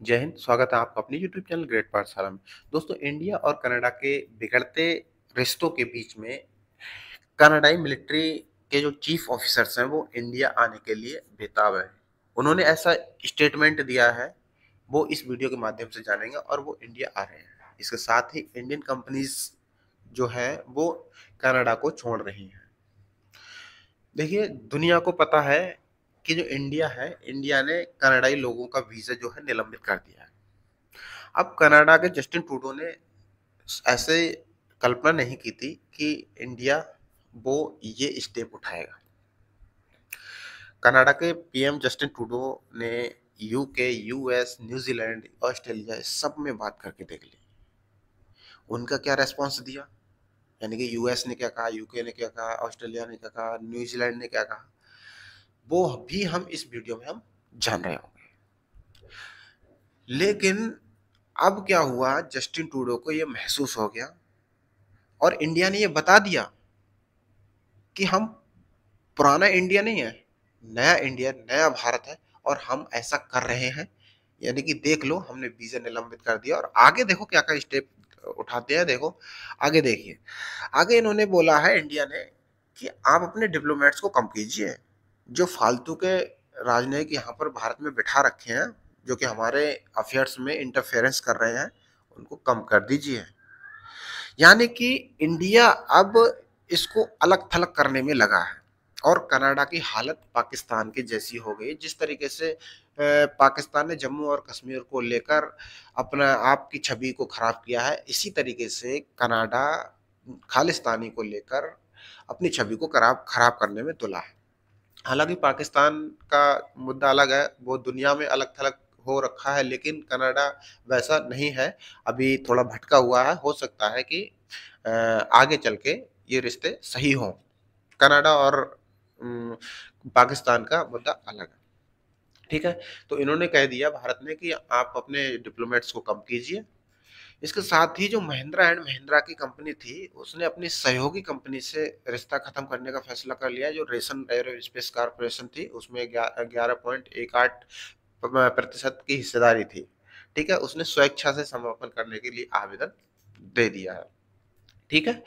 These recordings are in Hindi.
जय हिंद स्वागत है आपका अपने यूट्यूब चैनल ग्रेट पाठशाला में दोस्तों इंडिया और कनाडा के बिगड़ते रिश्तों के बीच में कनाडाई मिलिट्री के जो चीफ ऑफिसर्स हैं वो इंडिया आने के लिए बेताब है उन्होंने ऐसा स्टेटमेंट दिया है वो इस वीडियो के माध्यम से जानेंगे और वो इंडिया आ रहे हैं इसके साथ ही इंडियन कंपनीज जो है वो कनाडा को छोड़ रही हैं देखिए दुनिया को पता है कि जो इंडिया है इंडिया ने कनाडाई लोगों का वीज़ा जो है निलंबित कर दिया है अब कनाडा के जस्टिन ट्रूडो ने ऐसे कल्पना नहीं की थी कि इंडिया वो ये स्टेप उठाएगा कनाडा के पीएम जस्टिन ट्रूडो ने यूके यूएस न्यूजीलैंड ऑस्ट्रेलिया सब में बात करके देख ली उनका क्या रेस्पॉन्स दिया यानी कि यूएस ने क्या कहा यूके ने क्या कहा ऑस्ट्रेलिया ने क्या कहा न्यूजीलैंड ने क्या कहा वो भी हम इस वीडियो में हम जान रहे होंगे लेकिन अब क्या हुआ जस्टिन टूडो को ये महसूस हो गया और इंडिया ने ये बता दिया कि हम पुराना इंडिया नहीं है नया इंडिया नया भारत है और हम ऐसा कर रहे हैं यानी कि देख लो हमने वीजा निलंबित कर दिया और आगे देखो क्या क्या स्टेप उठाते हैं देखो आगे देखिए आगे इन्होंने बोला है इंडिया ने कि आप अपने डिप्लोमेट्स को कम कीजिए जो फालतू के राजनयिक यहाँ पर भारत में बिठा रखे हैं जो कि हमारे अफेयर्स में इंटरफेरेंस कर रहे हैं उनको कम कर दीजिए यानी कि इंडिया अब इसको अलग थलग करने में लगा है और कनाडा की हालत पाकिस्तान के जैसी हो गई जिस तरीके से पाकिस्तान ने जम्मू और कश्मीर को लेकर अपना आपकी छवि को खराब किया है इसी तरीके से कनाडा खालिस्तानी को लेकर अपनी छवि को खराब खराब करने में तुला है हालांकि पाकिस्तान का मुद्दा अलग है वो दुनिया में अलग थलग हो रखा है लेकिन कनाडा वैसा नहीं है अभी थोड़ा भटका हुआ है हो सकता है कि आगे चल के ये रिश्ते सही हों कनाडा और पाकिस्तान का मुद्दा अलग है ठीक है तो इन्होंने कह दिया भारत ने कि आप अपने डिप्लोमेट्स को कम कीजिए इसके साथ ही जो महिंद्रा एंड महिंद्रा की कंपनी थी उसने अपनी सहयोगी कंपनी से रिश्ता खत्म करने का फैसला कर लिया जो रेशन एरो स्पेस कारपोरेशन थी उसमें ग्यारह पॉइंट एक आठ प्रतिशत की हिस्सेदारी थी ठीक है उसने स्वेच्छा से समापन करने के लिए आवेदन दे दिया है ठीक है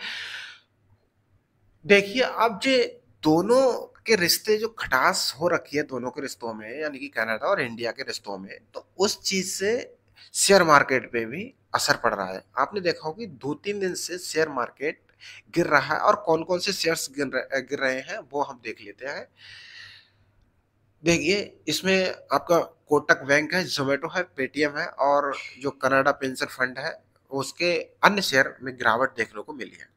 देखिए अब जो दोनों के रिश्ते जो खटास हो रखी है दोनों के रिश्तों में यानी कि कनाडा और इंडिया के रिश्तों में तो उस चीज से शेयर मार्केट पे भी असर पड़ रहा है आपने देखा होगा दो तीन दिन से शेयर मार्केट गिर रहा है और कौन कौन से शेयर्स गिर रहे, हैं वो हम देख लेते हैं देखिए इसमें आपका कोटक बैंक है जोमेटो है पेटीएम है और जो कनाडा पेंशन फंड है उसके अन्य शेयर में गिरावट देखने को मिली है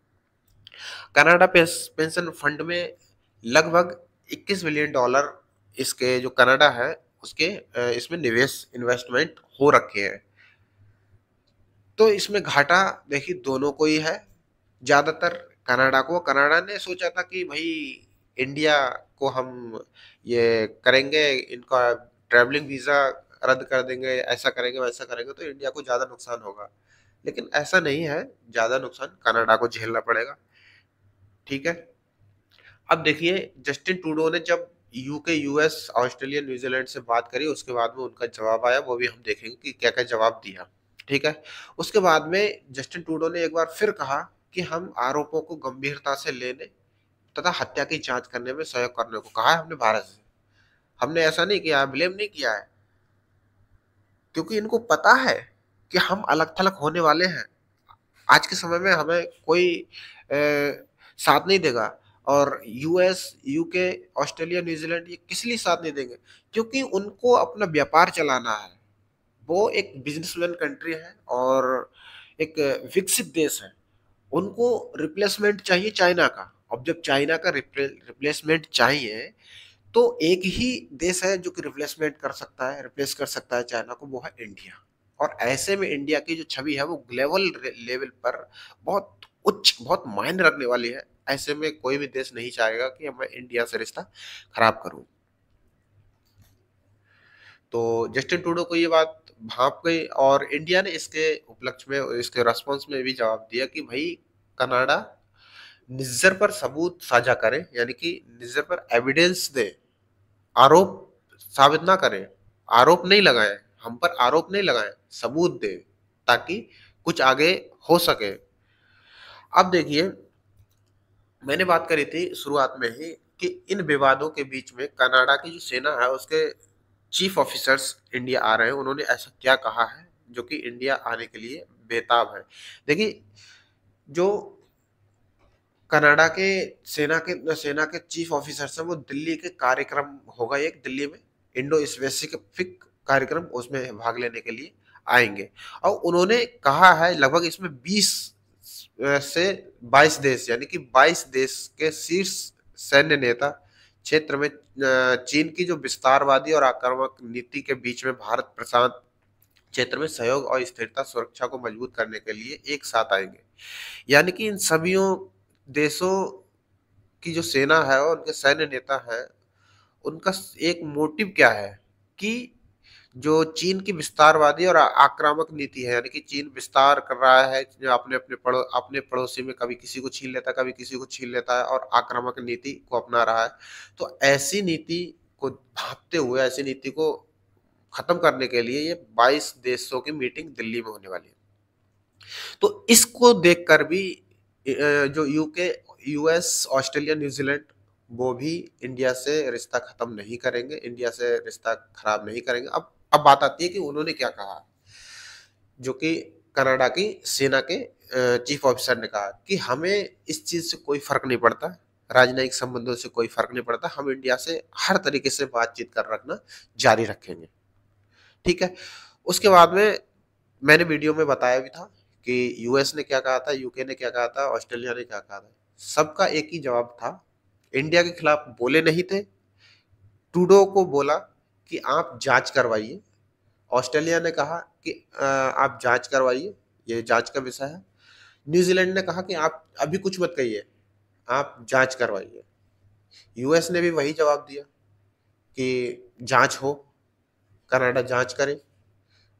कनाडा पेंशन फंड में लगभग 21 मिलियन डॉलर इसके जो कनाडा है उसके इसमें निवेश इन्वेस्टमेंट हो रखे हैं तो इसमें घाटा देखिए दोनों को ही है ज़्यादातर कनाडा को कनाडा ने सोचा था कि भाई इंडिया को हम ये करेंगे इनका ट्रैवलिंग वीज़ा रद्द कर देंगे ऐसा करेंगे वैसा करेंगे तो इंडिया को ज़्यादा नुकसान होगा लेकिन ऐसा नहीं है ज़्यादा नुकसान कनाडा को झेलना पड़ेगा ठीक है अब देखिए जस्टिन टूडो ने जब यूके यूएस ऑस्ट्रेलिया न्यूजीलैंड से बात करी उसके बाद में उनका जवाब आया वो भी हम देखेंगे कि क्या क्या जवाब दिया ठीक है उसके बाद में जस्टिन टूडो ने एक बार फिर कहा कि हम आरोपों को गंभीरता से लेने तथा हत्या की जांच करने में सहयोग करने को कहा है हमने भारत से हमने ऐसा नहीं किया ब्लेम नहीं किया है क्योंकि इनको पता है कि हम अलग थलग होने वाले हैं आज के समय में हमें कोई ए, साथ नहीं देगा और यूएस यूके ऑस्ट्रेलिया न्यूजीलैंड ये किस लिए साथ नहीं देंगे क्योंकि उनको अपना व्यापार चलाना है वो एक बिजनेसमैन कंट्री है और एक विकसित देश है उनको रिप्लेसमेंट चाहिए चाइना का अब जब चाइना का रिप्लेसमेंट चाहिए तो एक ही देश है जो कि रिप्लेसमेंट कर सकता है रिप्लेस कर सकता है चाइना को वो है इंडिया और ऐसे में इंडिया की जो छवि है वो ग्लोबल लेवल पर बहुत उच्च बहुत मायने रखने वाली है ऐसे में कोई भी देश नहीं चाहेगा कि मैं इंडिया से रिश्ता खराब करूं तो जस्टिन टूडो को ये बात भाप गई और इंडिया ने इसके उपलक्ष्य में इसके रेस्पॉन्स में भी जवाब दिया कि भाई कनाडा निजर पर सबूत साझा करें यानी कि निज्जर पर एविडेंस दे आरोप साबित ना करें आरोप नहीं लगाए हम पर आरोप नहीं लगाए सबूत दे ताकि कुछ आगे हो सके अब देखिए मैंने बात करी थी शुरुआत में ही कि इन विवादों के बीच में कनाडा की जो सेना है उसके चीफ ऑफिसर्स इंडिया आ रहे हैं उन्होंने ऐसा क्या कहा है जो कि इंडिया आने के लिए बेताब है देखिए जो कनाडा के सेना के सेना के चीफ ऑफिसर्स हैं वो दिल्ली के कार्यक्रम होगा एक दिल्ली में इंडो स्पेसिफिक कार्यक्रम उसमें भाग लेने के लिए आएंगे और उन्होंने कहा है लगभग इसमें बीस से 22 देश यानी कि 22 देश के शीर्ष सैन्य नेता क्षेत्र में चीन की जो विस्तारवादी और आक्रामक नीति के बीच में भारत प्रशांत क्षेत्र में सहयोग और स्थिरता सुरक्षा को मजबूत करने के लिए एक साथ आएंगे यानी कि इन सभी देशों की जो सेना है और उनके सैन्य नेता हैं उनका एक मोटिव क्या है कि जो चीन की विस्तारवादी और आक्रामक नीति है यानी कि चीन विस्तार कर रहा है अपने अपने पड़ो, अपने पड़ोसी में कभी किसी को छीन लेता है कभी किसी को छीन लेता है और आक्रामक नीति को अपना रहा है तो ऐसी नीति को भापते हुए ऐसी नीति को खत्म करने के लिए ये 22 देशों की मीटिंग दिल्ली में होने वाली है तो इसको देख भी जो यूके यूएस ऑस्ट्रेलिया न्यूजीलैंड वो भी इंडिया से रिश्ता खत्म नहीं करेंगे इंडिया से रिश्ता खराब नहीं करेंगे अब अब बात आती है कि उन्होंने क्या कहा जो कि कनाडा की सेना के चीफ ऑफिसर ने कहा कि हमें इस चीज़ से कोई फर्क नहीं पड़ता राजनयिक संबंधों से कोई फर्क नहीं पड़ता हम इंडिया से हर तरीके से बातचीत कर रखना जारी रखेंगे ठीक है उसके बाद में मैंने वीडियो में बताया भी था कि यूएस ने क्या कहा था यूके ने क्या कहा था ऑस्ट्रेलिया ने क्या कहा था सबका एक ही जवाब था इंडिया के खिलाफ बोले नहीं थे टूडो को बोला कि आप जांच करवाइए ऑस्ट्रेलिया ने कहा कि आप जांच करवाइए ये जांच का विषय है न्यूजीलैंड ने कहा कि आप अभी कुछ मत कहिए आप जांच करवाइए यूएस ने भी वही जवाब दिया कि जांच हो कनाडा जांच करे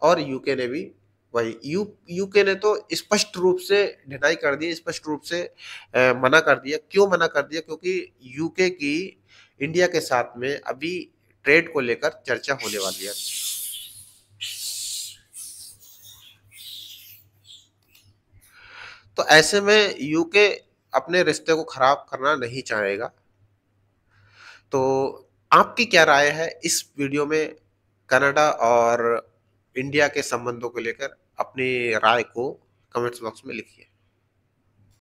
और यूके ने भी वही यू यूके ने तो स्पष्ट रूप से डिनाई कर दिया स्पष्ट रूप से आ, मना कर दिया क्यों मना कर दिया क्योंकि यूके की इंडिया के साथ में अभी ट्रेड को लेकर चर्चा होने वाली है तो ऐसे में यूके अपने रिश्ते को खराब करना नहीं चाहेगा तो आपकी क्या राय है इस वीडियो में कनाडा और इंडिया के संबंधों को लेकर अपनी राय को कमेंट्स बॉक्स में लिखिए